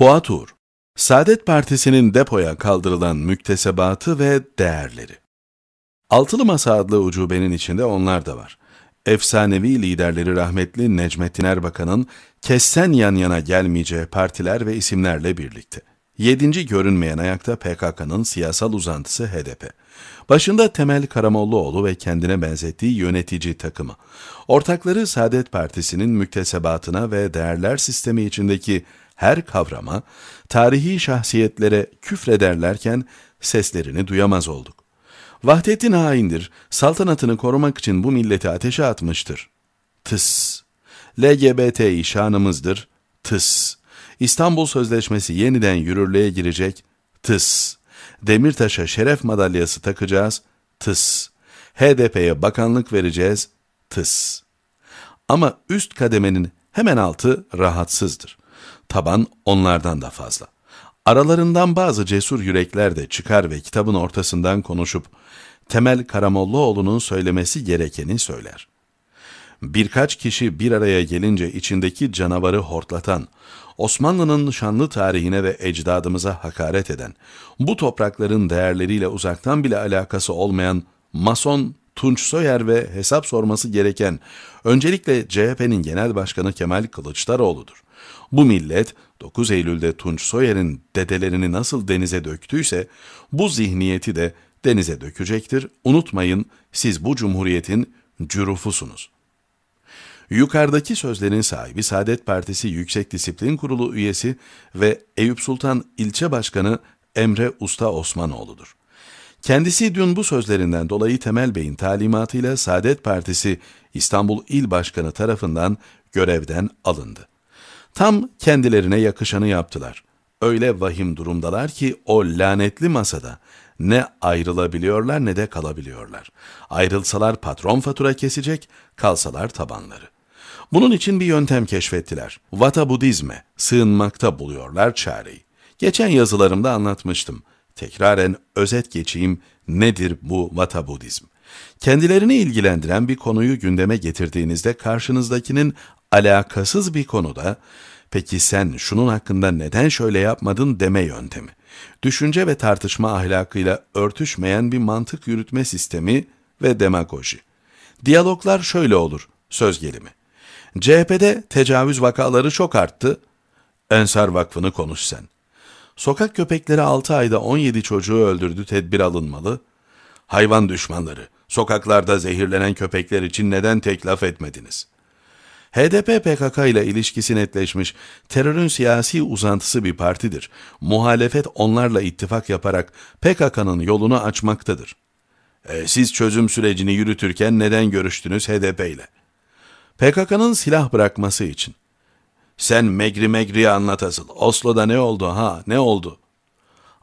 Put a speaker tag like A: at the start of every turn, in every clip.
A: Fuat Uğur, Saadet Partisi'nin depoya kaldırılan müktesebatı ve değerleri. Altılı Masa adlı ucubenin içinde onlar da var. Efsanevi liderleri rahmetli Necmettin Erbakan'ın kessen yan yana gelmeyeceği partiler ve isimlerle birlikte. Yedinci görünmeyen ayakta PKK'nın siyasal uzantısı HDP. Başında Temel Karamollaoğlu ve kendine benzettiği yönetici takımı. Ortakları Saadet Partisi'nin müktesebatına ve değerler sistemi içindeki her kavrama, tarihi şahsiyetlere küfrederlerken seslerini duyamaz olduk. Vahdettin haindir, saltanatını korumak için bu milleti ateşe atmıştır. Tıs. LGBT şanımızdır. Tıs. İstanbul Sözleşmesi yeniden yürürlüğe girecek. Tıs. Demirtaş'a şeref madalyası takacağız. Tıs. HDP'ye bakanlık vereceğiz. Tıs. Ama üst kademenin hemen altı rahatsızdır. Taban onlardan da fazla. Aralarından bazı cesur yürekler de çıkar ve kitabın ortasından konuşup Temel Karamollaoğlu'nun söylemesi gerekeni söyler. Birkaç kişi bir araya gelince içindeki canavarı hortlatan, Osmanlı'nın şanlı tarihine ve ecdadımıza hakaret eden, bu toprakların değerleriyle uzaktan bile alakası olmayan Mason Tunç Soyer ve hesap sorması gereken öncelikle CHP'nin genel başkanı Kemal Kılıçdaroğlu'dur. Bu millet 9 Eylül'de Tunç Soyer'in dedelerini nasıl denize döktüyse bu zihniyeti de denize dökecektir. Unutmayın siz bu cumhuriyetin cürufusunuz. Yukarıdaki sözlerin sahibi Saadet Partisi Yüksek Disiplin Kurulu üyesi ve Eyüp Sultan İlçe Başkanı Emre Usta Osmanoğlu'dur. Kendisi dün bu sözlerinden dolayı Temel Bey'in talimatıyla Saadet Partisi İstanbul İl Başkanı tarafından görevden alındı. Tam kendilerine yakışanı yaptılar. Öyle vahim durumdalar ki o lanetli masada ne ayrılabiliyorlar ne de kalabiliyorlar. Ayrılsalar patron fatura kesecek, kalsalar tabanları. Bunun için bir yöntem keşfettiler. Vata Budizme, sığınmakta buluyorlar çareyi. Geçen yazılarımda anlatmıştım. Tekraren özet geçeyim nedir bu Vata Budizm? Kendilerini ilgilendiren bir konuyu gündeme getirdiğinizde karşınızdakinin alakasız bir konuda peki sen şunun hakkında neden şöyle yapmadın deme yöntemi. Düşünce ve tartışma ahlakıyla örtüşmeyen bir mantık yürütme sistemi ve demagoji. Diyaloglar şöyle olur, söz gelimi. CHP'de tecavüz vakaları çok arttı, Ensar Vakfı'nı konuş sen. Sokak köpekleri 6 ayda 17 çocuğu öldürdü, tedbir alınmalı. Hayvan düşmanları, sokaklarda zehirlenen köpekler için neden tek laf etmediniz?'' HDP-PKK ile ilişkisi netleşmiş, terörün siyasi uzantısı bir partidir. Muhalefet onlarla ittifak yaparak PKK'nın yolunu açmaktadır. E, siz çözüm sürecini yürütürken neden görüştünüz HDP ile? PKK'nın silah bırakması için. Sen megri megriye anlat asıl. Oslo'da ne oldu ha ne oldu?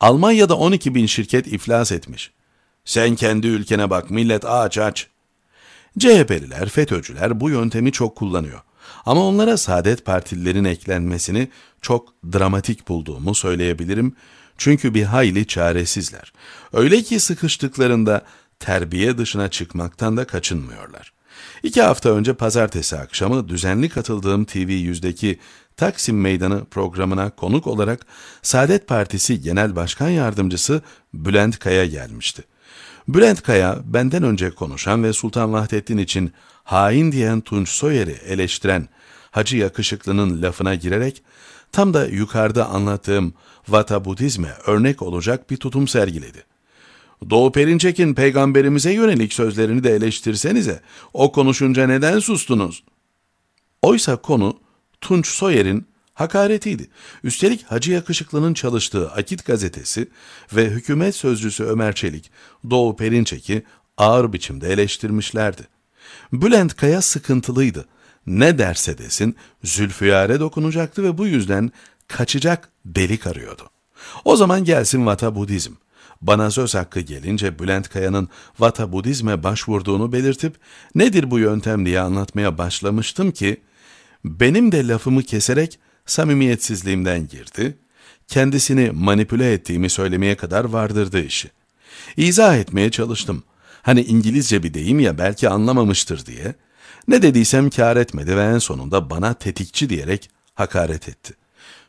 A: Almanya'da 12 bin şirket iflas etmiş. Sen kendi ülkene bak millet aç aç. CHP'liler, FETÖ'cüler bu yöntemi çok kullanıyor. Ama onlara Saadet Partililerin eklenmesini çok dramatik bulduğumu söyleyebilirim. Çünkü bir hayli çaresizler. Öyle ki sıkıştıklarında terbiye dışına çıkmaktan da kaçınmıyorlar. İki hafta önce pazartesi akşamı düzenli katıldığım TV yüzdeki Taksim Meydanı programına konuk olarak Saadet Partisi Genel Başkan Yardımcısı Bülent Kaya gelmişti. Bülent Kaya, benden önce konuşan ve Sultan Vahdettin için hain diyen Tunç Soyer'i eleştiren Hacı Yakışıklı'nın lafına girerek, tam da yukarıda anlattığım vata budizme örnek olacak bir tutum sergiledi. Doğu Perinçek'in peygamberimize yönelik sözlerini de eleştirsenize, o konuşunca neden sustunuz? Oysa konu Tunç Soyer'in hakaretiydi. Üstelik Hacı Yakışıklı'nın çalıştığı Akit gazetesi ve hükümet sözcüsü Ömer Çelik, Doğu Perinçek'i ağır biçimde eleştirmişlerdi. Bülent Kaya sıkıntılıydı. Ne derse desin Zülfiyar'e dokunacaktı ve bu yüzden kaçacak delik arıyordu. O zaman gelsin Vata Budizm. Bana söz hakkı gelince Bülent Kaya'nın Vata Budizme başvurduğunu belirtip nedir bu yöntem diye anlatmaya başlamıştım ki benim de lafımı keserek samimiyetsizliğimden girdi, kendisini manipüle ettiğimi söylemeye kadar vardırdı işi. İzah etmeye çalıştım. Hani İngilizce bir deyim ya belki anlamamıştır diye. Ne dediysem kar etmedi ve en sonunda bana tetikçi diyerek hakaret etti.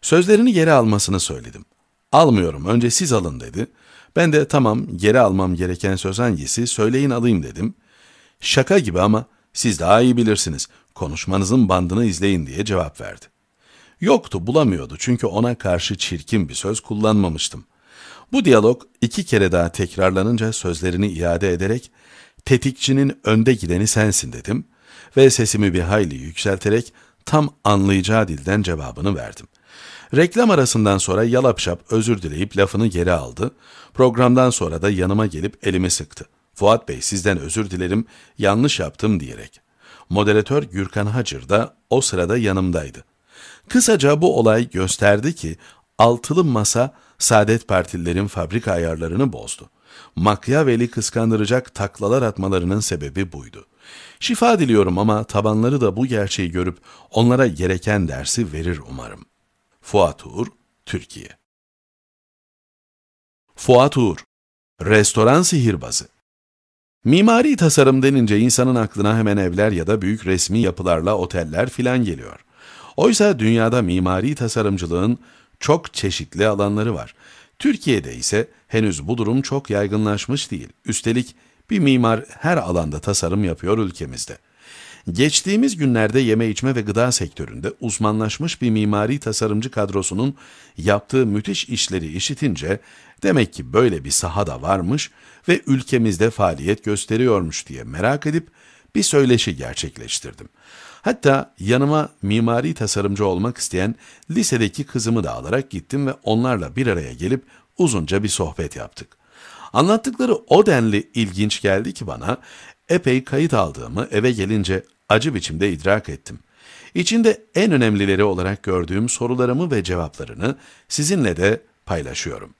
A: Sözlerini geri almasını söyledim. Almıyorum önce siz alın dedi. Ben de tamam geri almam gereken söz hangisi söyleyin alayım dedim. Şaka gibi ama siz daha iyi bilirsiniz konuşmanızın bandını izleyin diye cevap verdi. Yoktu bulamıyordu çünkü ona karşı çirkin bir söz kullanmamıştım. Bu diyalog iki kere daha tekrarlanınca sözlerini iade ederek tetikçinin önde gideni sensin dedim ve sesimi bir hayli yükselterek tam anlayacağı dilden cevabını verdim. Reklam arasından sonra yalapşap özür dileyip lafını geri aldı. Programdan sonra da yanıma gelip elimi sıktı. Fuat Bey sizden özür dilerim, yanlış yaptım diyerek. Moderatör Gürkan Hacır da o sırada yanımdaydı. Kısaca bu olay gösterdi ki altılı masa Saadet Partililerin fabrika ayarlarını bozdu. Machiavelli kıskandıracak taklalar atmalarının sebebi buydu. Şifa diliyorum ama tabanları da bu gerçeği görüp onlara gereken dersi verir umarım. Fuat Uğur, Türkiye Fuat Uğur, Restoran Sihirbazı Mimari tasarım denince insanın aklına hemen evler ya da büyük resmi yapılarla oteller filan geliyor. Oysa dünyada mimari tasarımcılığın çok çeşitli alanları var. Türkiye'de ise henüz bu durum çok yaygınlaşmış değil. Üstelik bir mimar her alanda tasarım yapıyor ülkemizde. Geçtiğimiz günlerde yeme içme ve gıda sektöründe uzmanlaşmış bir mimari tasarımcı kadrosunun yaptığı müthiş işleri işitince demek ki böyle bir saha da varmış ve ülkemizde faaliyet gösteriyormuş diye merak edip bir söyleşi gerçekleştirdim. Hatta yanıma mimari tasarımcı olmak isteyen lisedeki kızımı da alarak gittim ve onlarla bir araya gelip uzunca bir sohbet yaptık. Anlattıkları o denli ilginç geldi ki bana, epey kayıt aldığımı eve gelince acı biçimde idrak ettim. İçinde en önemlileri olarak gördüğüm sorularımı ve cevaplarını sizinle de paylaşıyorum.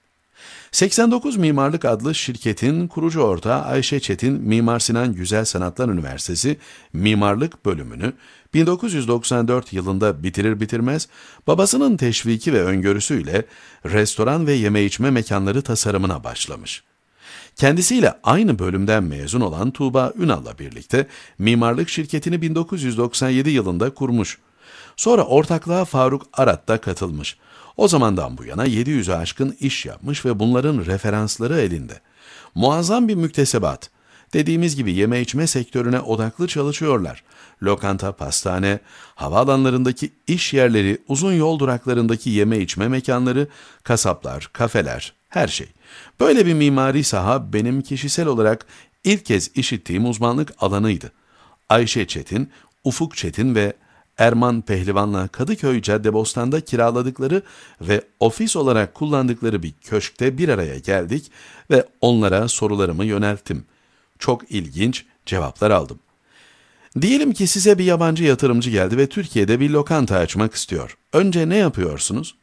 A: 89 Mimarlık adlı şirketin kurucu ortağı Ayşe Çetin, Mimar Sinan Güzel Sanatlar Üniversitesi Mimarlık bölümünü 1994 yılında bitirir bitirmez babasının teşviki ve öngörüsüyle restoran ve yeme içme mekanları tasarımına başlamış. Kendisiyle aynı bölümden mezun olan Tuğba Ünal'la birlikte mimarlık şirketini 1997 yılında kurmuş. Sonra ortaklığa Faruk Arat da katılmış. O zamandan bu yana 700'e aşkın iş yapmış ve bunların referansları elinde. Muazzam bir müktesebat. Dediğimiz gibi yeme içme sektörüne odaklı çalışıyorlar. Lokanta, pastane, havaalanlarındaki iş yerleri, uzun yol duraklarındaki yeme içme mekanları, kasaplar, kafeler, her şey. Böyle bir mimari saha benim kişisel olarak ilk kez işittiğim uzmanlık alanıydı. Ayşe Çetin, Ufuk Çetin ve Erman Pehlivan'la Kadıköy Caddebostan'da kiraladıkları ve ofis olarak kullandıkları bir köşkte bir araya geldik ve onlara sorularımı yönelttim. Çok ilginç cevaplar aldım. Diyelim ki size bir yabancı yatırımcı geldi ve Türkiye'de bir lokanta açmak istiyor. Önce ne yapıyorsunuz?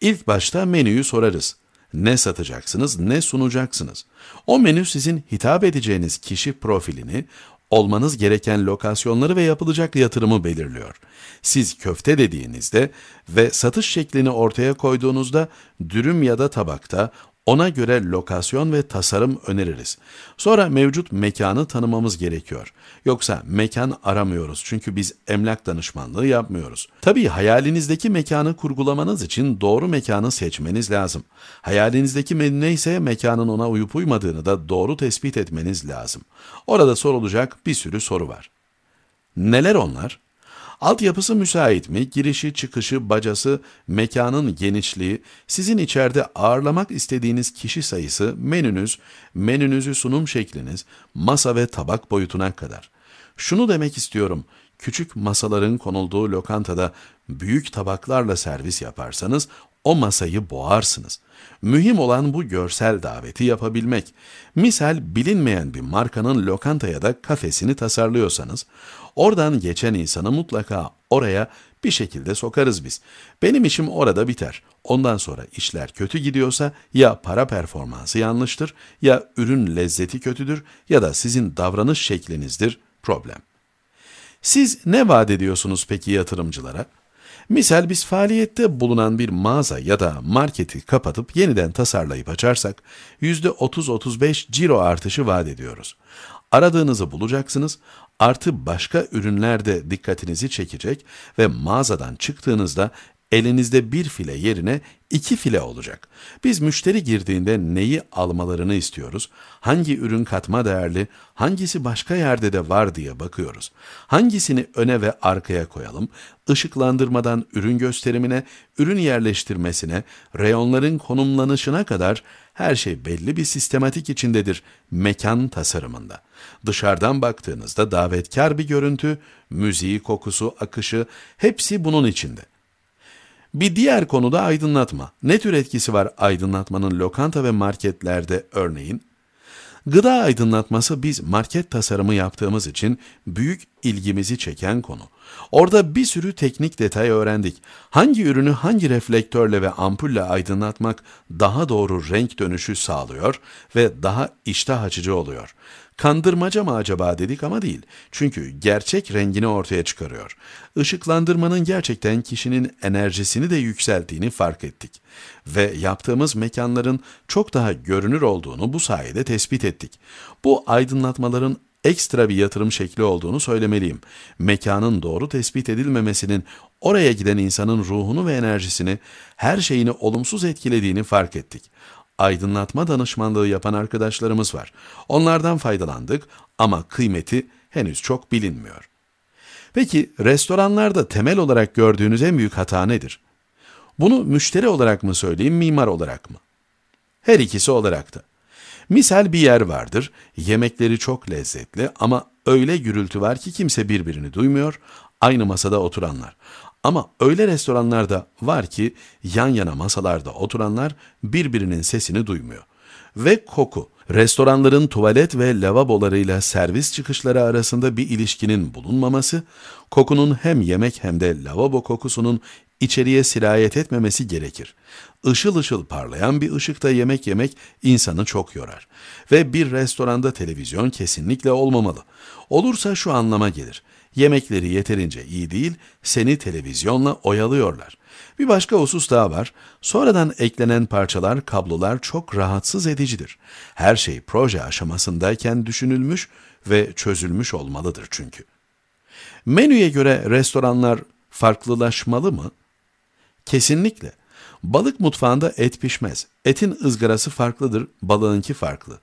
A: İlk başta menüyü sorarız. Ne satacaksınız, ne sunacaksınız? O menü sizin hitap edeceğiniz kişi profilini, olmanız gereken lokasyonları ve yapılacak yatırımı belirliyor. Siz köfte dediğinizde ve satış şeklini ortaya koyduğunuzda dürüm ya da tabakta ona göre lokasyon ve tasarım öneririz. Sonra mevcut mekanı tanımamız gerekiyor. Yoksa mekan aramıyoruz çünkü biz emlak danışmanlığı yapmıyoruz. Tabii hayalinizdeki mekanı kurgulamanız için doğru mekanı seçmeniz lazım. Hayalinizdeki neyse mekanın ona uyup uymadığını da doğru tespit etmeniz lazım. Orada sorulacak bir sürü soru var. Neler onlar? Altyapısı müsait mi? Girişi, çıkışı, bacası, mekanın genişliği, sizin içeride ağırlamak istediğiniz kişi sayısı, menünüz, menünüzü sunum şekliniz, masa ve tabak boyutuna kadar. Şunu demek istiyorum, küçük masaların konulduğu lokantada büyük tabaklarla servis yaparsanız o masayı boğarsınız. Mühim olan bu görsel daveti yapabilmek. Misal bilinmeyen bir markanın lokantaya da kafesini tasarlıyorsanız, oradan geçen insanı mutlaka oraya bir şekilde sokarız biz. Benim işim orada biter. Ondan sonra işler kötü gidiyorsa ya para performansı yanlıştır, ya ürün lezzeti kötüdür ya da sizin davranış şeklinizdir problem. Siz ne vaat ediyorsunuz peki yatırımcılara? Misal biz faaliyette bulunan bir mağaza ya da marketi kapatıp yeniden tasarlayıp açarsak %30-35 ciro artışı vaat ediyoruz. Aradığınızı bulacaksınız, artı başka ürünler de dikkatinizi çekecek ve mağazadan çıktığınızda elinizde bir file yerine iki file olacak. Biz müşteri girdiğinde neyi almalarını istiyoruz, hangi ürün katma değerli, hangisi başka yerde de var diye bakıyoruz. Hangisini öne ve arkaya koyalım, ışıklandırmadan ürün gösterimine, ürün yerleştirmesine, reyonların konumlanışına kadar her şey belli bir sistematik içindedir mekan tasarımında. Dışarıdan baktığınızda davetkar bir görüntü, müziği, kokusu, akışı hepsi bunun içinde. Bir diğer konuda aydınlatma. Ne tür etkisi var aydınlatmanın lokanta ve marketlerde örneğin? Gıda aydınlatması biz market tasarımı yaptığımız için büyük ilgimizi çeken konu. Orada bir sürü teknik detay öğrendik. Hangi ürünü hangi reflektörle ve ampulle aydınlatmak daha doğru renk dönüşü sağlıyor ve daha iştah açıcı oluyor. Kandırmaca mı acaba dedik ama değil. Çünkü gerçek rengini ortaya çıkarıyor. Işıklandırmanın gerçekten kişinin enerjisini de yükselttiğini fark ettik. Ve yaptığımız mekanların çok daha görünür olduğunu bu sayede tespit ettik. Bu aydınlatmaların ekstra bir yatırım şekli olduğunu söylemeliyim. Mekanın doğru tespit edilmemesinin oraya giden insanın ruhunu ve enerjisini, her şeyini olumsuz etkilediğini fark ettik aydınlatma danışmanlığı yapan arkadaşlarımız var. Onlardan faydalandık ama kıymeti henüz çok bilinmiyor. Peki restoranlarda temel olarak gördüğünüz en büyük hata nedir? Bunu müşteri olarak mı söyleyeyim, mimar olarak mı? Her ikisi olarak da. Misal bir yer vardır, yemekleri çok lezzetli ama öyle gürültü var ki kimse birbirini duymuyor, aynı masada oturanlar. Ama öyle restoranlarda var ki yan yana masalarda oturanlar birbirinin sesini duymuyor. Ve koku. Restoranların tuvalet ve lavabolarıyla servis çıkışları arasında bir ilişkinin bulunmaması, kokunun hem yemek hem de lavabo kokusunun içeriye sirayet etmemesi gerekir. Işıl ışıl parlayan bir ışıkta yemek yemek insanı çok yorar. Ve bir restoranda televizyon kesinlikle olmamalı. Olursa şu anlama gelir. Yemekleri yeterince iyi değil, seni televizyonla oyalıyorlar. Bir başka husus daha var. Sonradan eklenen parçalar, kablolar çok rahatsız edicidir. Her şey proje aşamasındayken düşünülmüş ve çözülmüş olmalıdır çünkü. Menüye göre restoranlar farklılaşmalı mı? Kesinlikle. Balık mutfağında et pişmez. Etin ızgarası farklıdır, balığınki farklı.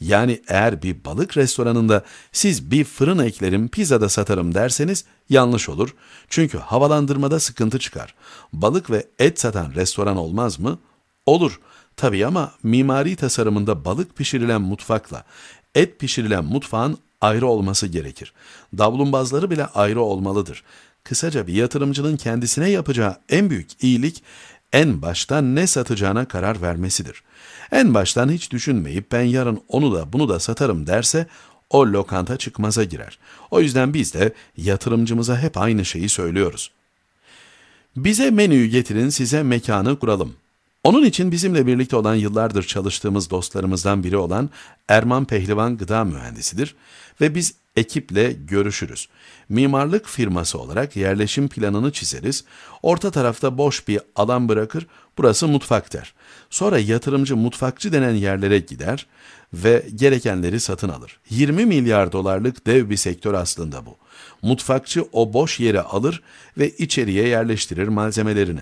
A: Yani eğer bir balık restoranında siz bir fırın eklerim pizzada satarım derseniz yanlış olur. Çünkü havalandırmada sıkıntı çıkar. Balık ve et satan restoran olmaz mı? Olur. Tabii ama mimari tasarımında balık pişirilen mutfakla et pişirilen mutfağın ayrı olması gerekir. Davlumbazları bile ayrı olmalıdır. Kısaca bir yatırımcının kendisine yapacağı en büyük iyilik en başta ne satacağına karar vermesidir. En baştan hiç düşünmeyip ben yarın onu da bunu da satarım derse o lokanta çıkmaza girer. O yüzden biz de yatırımcımıza hep aynı şeyi söylüyoruz. Bize menüyü getirin size mekanı kuralım. Onun için bizimle birlikte olan yıllardır çalıştığımız dostlarımızdan biri olan Erman Pehlivan gıda mühendisidir ve biz ekiple görüşürüz. Mimarlık firması olarak yerleşim planını çizeriz, orta tarafta boş bir alan bırakır, burası mutfak der. Sonra yatırımcı mutfakçı denen yerlere gider ve gerekenleri satın alır. 20 milyar dolarlık dev bir sektör aslında bu. Mutfakçı o boş yere alır ve içeriye yerleştirir malzemelerini.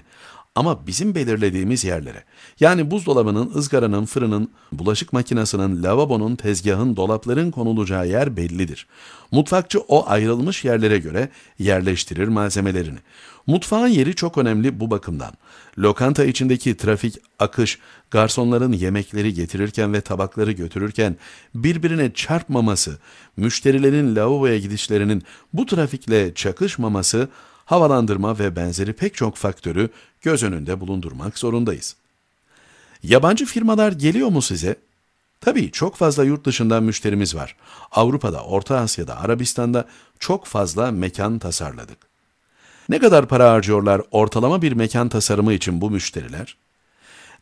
A: Ama bizim belirlediğimiz yerlere. Yani buzdolabının, ızgaranın, fırının, bulaşık makinesinin, lavabonun, tezgahın, dolapların konulacağı yer bellidir. Mutfakçı o ayrılmış yerlere göre yerleştirir malzemelerini. Mutfağın yeri çok önemli bu bakımdan. Lokanta içindeki trafik, akış, garsonların yemekleri getirirken ve tabakları götürürken birbirine çarpmaması, müşterilerin lavaboya gidişlerinin bu trafikle çakışmaması, havalandırma ve benzeri pek çok faktörü göz önünde bulundurmak zorundayız. Yabancı firmalar geliyor mu size? Tabii çok fazla yurt dışından müşterimiz var. Avrupa'da, Orta Asya'da, Arabistan'da çok fazla mekan tasarladık. Ne kadar para harcıyorlar ortalama bir mekan tasarımı için bu müşteriler?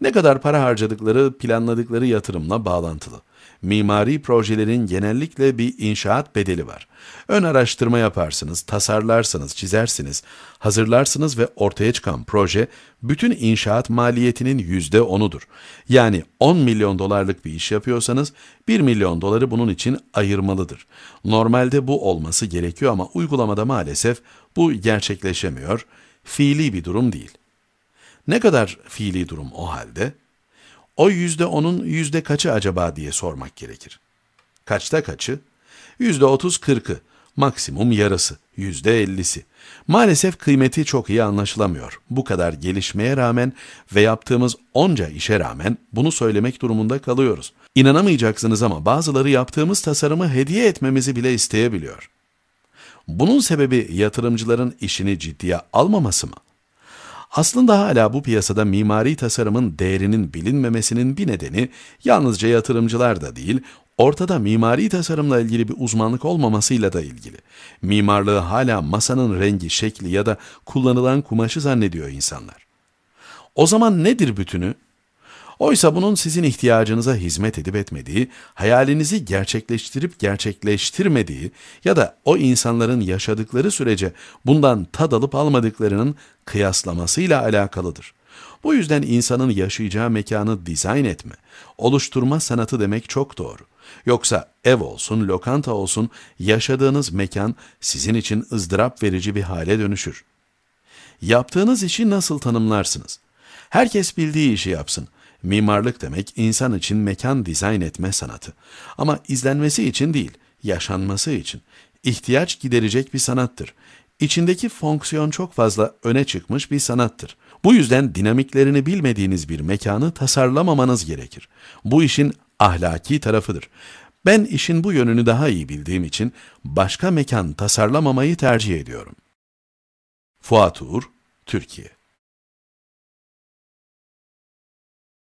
A: Ne kadar para harcadıkları planladıkları yatırımla bağlantılı mimari projelerin genellikle bir inşaat bedeli var. Ön araştırma yaparsınız, tasarlarsınız, çizersiniz, hazırlarsınız ve ortaya çıkan proje bütün inşaat maliyetinin %10'udur. Yani 10 milyon dolarlık bir iş yapıyorsanız 1 milyon doları bunun için ayırmalıdır. Normalde bu olması gerekiyor ama uygulamada maalesef bu gerçekleşemiyor. Fiili bir durum değil. Ne kadar fiili durum o halde? O yüzde onun yüzde kaçı acaba diye sormak gerekir. Kaçta kaçı? Yüzde otuz kırkı, maksimum yarısı, yüzde ellisi. Maalesef kıymeti çok iyi anlaşılamıyor. Bu kadar gelişmeye rağmen ve yaptığımız onca işe rağmen bunu söylemek durumunda kalıyoruz. İnanamayacaksınız ama bazıları yaptığımız tasarımı hediye etmemizi bile isteyebiliyor. Bunun sebebi yatırımcıların işini ciddiye almaması mı? Aslında hala bu piyasada mimari tasarımın değerinin bilinmemesinin bir nedeni yalnızca yatırımcılar da değil, ortada mimari tasarımla ilgili bir uzmanlık olmamasıyla da ilgili. Mimarlığı hala masanın rengi, şekli ya da kullanılan kumaşı zannediyor insanlar. O zaman nedir bütünü? Oysa bunun sizin ihtiyacınıza hizmet edip etmediği, hayalinizi gerçekleştirip gerçekleştirmediği ya da o insanların yaşadıkları sürece bundan tad alıp almadıklarının kıyaslamasıyla alakalıdır. Bu yüzden insanın yaşayacağı mekanı dizayn etme, oluşturma sanatı demek çok doğru. Yoksa ev olsun, lokanta olsun yaşadığınız mekan sizin için ızdırap verici bir hale dönüşür. Yaptığınız işi nasıl tanımlarsınız? Herkes bildiği işi yapsın. Mimarlık demek insan için mekan dizayn etme sanatı. Ama izlenmesi için değil, yaşanması için. İhtiyaç giderecek bir sanattır. İçindeki fonksiyon çok fazla öne çıkmış bir sanattır. Bu yüzden dinamiklerini bilmediğiniz bir mekanı tasarlamamanız gerekir. Bu işin ahlaki tarafıdır. Ben işin bu yönünü daha iyi bildiğim için başka mekan tasarlamamayı tercih ediyorum. Fuat Uğur, Türkiye